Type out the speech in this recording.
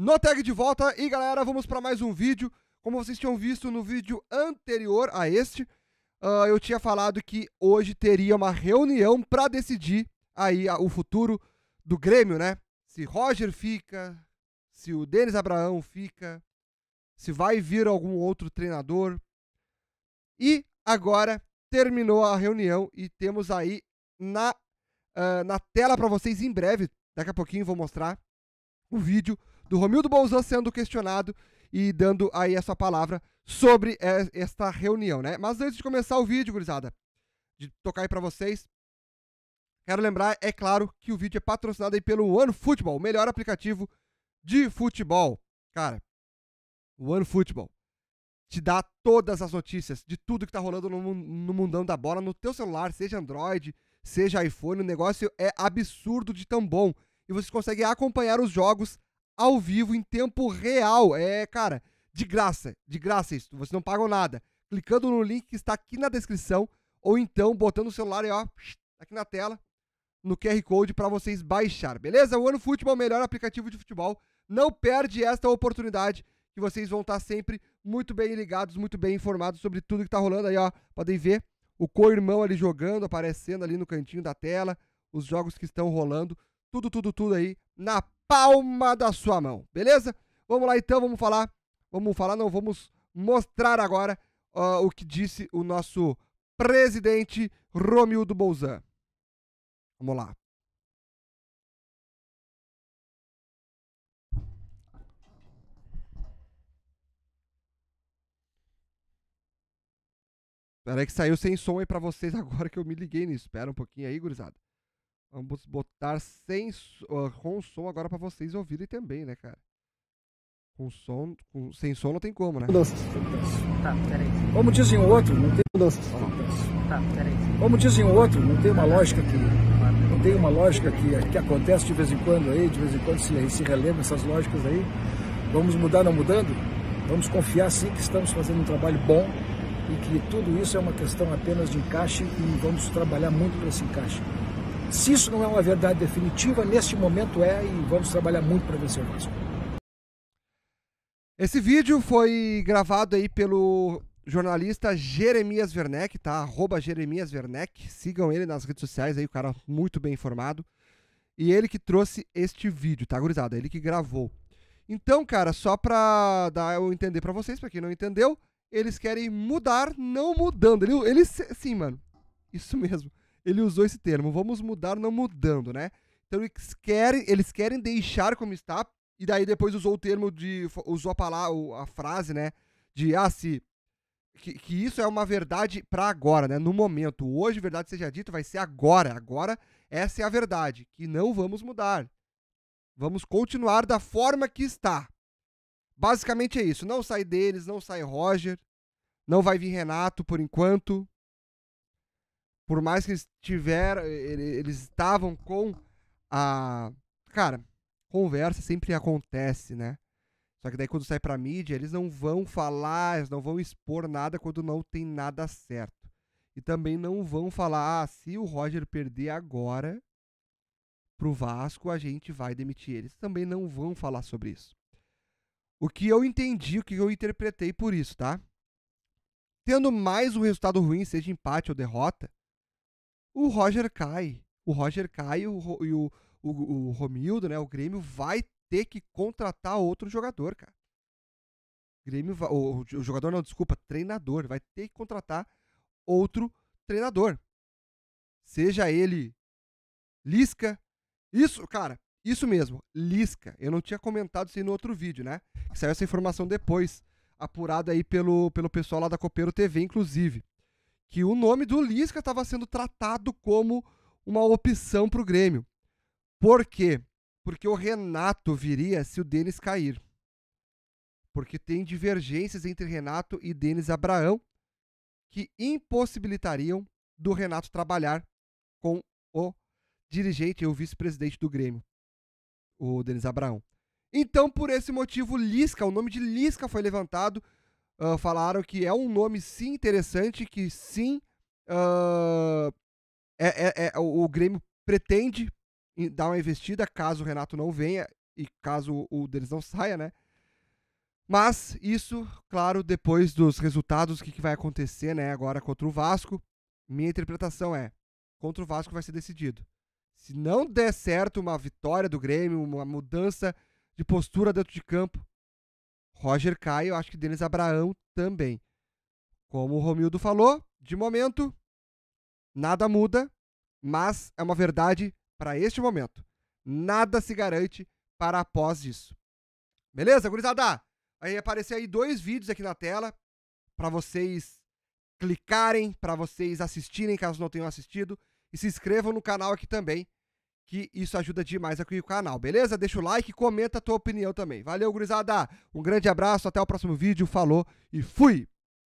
No tag de volta e galera, vamos para mais um vídeo. Como vocês tinham visto no vídeo anterior a este, uh, eu tinha falado que hoje teria uma reunião para decidir aí a, o futuro do Grêmio, né? Se Roger fica, se o Denis Abraão fica, se vai vir algum outro treinador. E agora terminou a reunião e temos aí na, uh, na tela para vocês em breve, daqui a pouquinho vou mostrar o vídeo do Romildo Bolzan sendo questionado e dando aí a sua palavra sobre é, esta reunião, né? Mas antes de começar o vídeo, gurizada, de tocar aí para vocês, quero lembrar, é claro, que o vídeo é patrocinado aí pelo OneFootball, o melhor aplicativo de futebol. Cara, o OneFootball te dá todas as notícias de tudo que tá rolando no, no mundão da bola no teu celular, seja Android, seja iPhone, o negócio é absurdo de tão bom. E você consegue acompanhar os jogos ao vivo, em tempo real. É, cara, de graça, de graça isso. Vocês não pagam nada. Clicando no link que está aqui na descrição, ou então botando o celular aí, ó, tá aqui na tela, no QR Code para vocês baixar, beleza? O Ano Futebol, melhor aplicativo de futebol. Não perde esta oportunidade que vocês vão estar sempre muito bem ligados, muito bem informados sobre tudo que está rolando aí, ó. Podem ver o co-irmão ali jogando, aparecendo ali no cantinho da tela, os jogos que estão rolando tudo, tudo, tudo aí na palma da sua mão, beleza? Vamos lá então, vamos falar, vamos falar, não, vamos mostrar agora uh, o que disse o nosso presidente Romildo Bolzan. Vamos lá. Espera aí que saiu sem som aí pra vocês agora que eu me liguei nisso. Espera um pouquinho aí, gurizada. Vamos botar sem, uh, com som agora para vocês ouvirem também, né, cara? Com som, com, sem som não tem como, né? Mudanças. Tá, peraí. Como dizem o outro, não tem mudanças. Tá, peraí. Como dizem o outro, não tem uma lógica que não tem uma lógica que, que acontece de vez em quando aí, de vez em quando se, se relembra essas lógicas aí. Vamos mudar não mudando? Vamos confiar sim que estamos fazendo um trabalho bom e que tudo isso é uma questão apenas de encaixe e vamos trabalhar muito para esse encaixe. Se isso não é uma verdade definitiva, neste momento é e vamos trabalhar muito para vencer o Vasco. Esse vídeo foi gravado aí pelo jornalista Jeremias Werneck, tá? Arroba Jeremias Werneck. Sigam ele nas redes sociais aí, o cara muito bem informado. E ele que trouxe este vídeo, tá, gurizada? Ele que gravou. Então, cara, só pra dar eu entender para vocês, pra quem não entendeu, eles querem mudar, não mudando. Ele, ele, sim, mano. Isso mesmo ele usou esse termo, vamos mudar não mudando, né? Então eles querem, eles querem deixar como está, e daí depois usou o termo de. usou a palavra, a frase, né? De ah, se. Que, que isso é uma verdade para agora, né? No momento. Hoje, verdade seja dita, vai ser agora. Agora, essa é a verdade. Que não vamos mudar. Vamos continuar da forma que está. Basicamente é isso. Não sai deles, não sai Roger. Não vai vir Renato por enquanto por mais que eles tiveram, eles estavam com a. Cara, conversa sempre acontece, né? Só que daí quando sai pra mídia, eles não vão falar, eles não vão expor nada quando não tem nada certo. E também não vão falar, ah, se o Roger perder agora pro Vasco, a gente vai demitir eles. Também não vão falar sobre isso. O que eu entendi, o que eu interpretei por isso, tá? Tendo mais um resultado ruim, seja empate ou derrota, o Roger cai. O Roger cai e o, e o, o, o Romildo, né? O Grêmio vai ter que contratar outro jogador, cara. Grêmio vai, o, o, jogador não, desculpa, treinador, vai ter que contratar outro treinador. Seja ele Lisca, isso, cara, isso mesmo, Lisca. Eu não tinha comentado isso aí no outro vídeo, né? Saiu essa informação depois, apurada aí pelo, pelo pessoal lá da Copeiro TV, inclusive que o nome do Lisca estava sendo tratado como uma opção para o Grêmio. Por quê? Porque o Renato viria se o Denis cair. Porque tem divergências entre Renato e Denis Abraão que impossibilitariam do Renato trabalhar com o dirigente e o vice-presidente do Grêmio, o Denis Abraão. Então, por esse motivo, Lisca, o nome de Lisca foi levantado uh, falaram que é um nome sim interessante, que sim uh, é, é, é, o Grêmio pretende dar uma investida caso o Renato não venha e caso o deles não saia, né? Mas isso, claro, depois dos resultados, o que, que vai acontecer, né? Agora contra o Vasco, minha interpretação é: contra o Vasco vai ser decidido. Se não der certo uma vitória do Grêmio, uma mudança de postura dentro de campo, Roger Caio, acho que Denis Abraão também. Como o Romildo falou, de momento, nada muda, mas é uma verdade para este momento. Nada se garante para após isso. Beleza, gurizada? Aí aparecer aí dois vídeos aqui na tela para vocês clicarem, para vocês assistirem caso não tenham assistido e se inscrevam no canal aqui também que isso ajuda demais aqui o canal, beleza? Deixa o like, comenta a tua opinião também. Valeu, gurizada! Um grande abraço, até o próximo vídeo, falou e fui!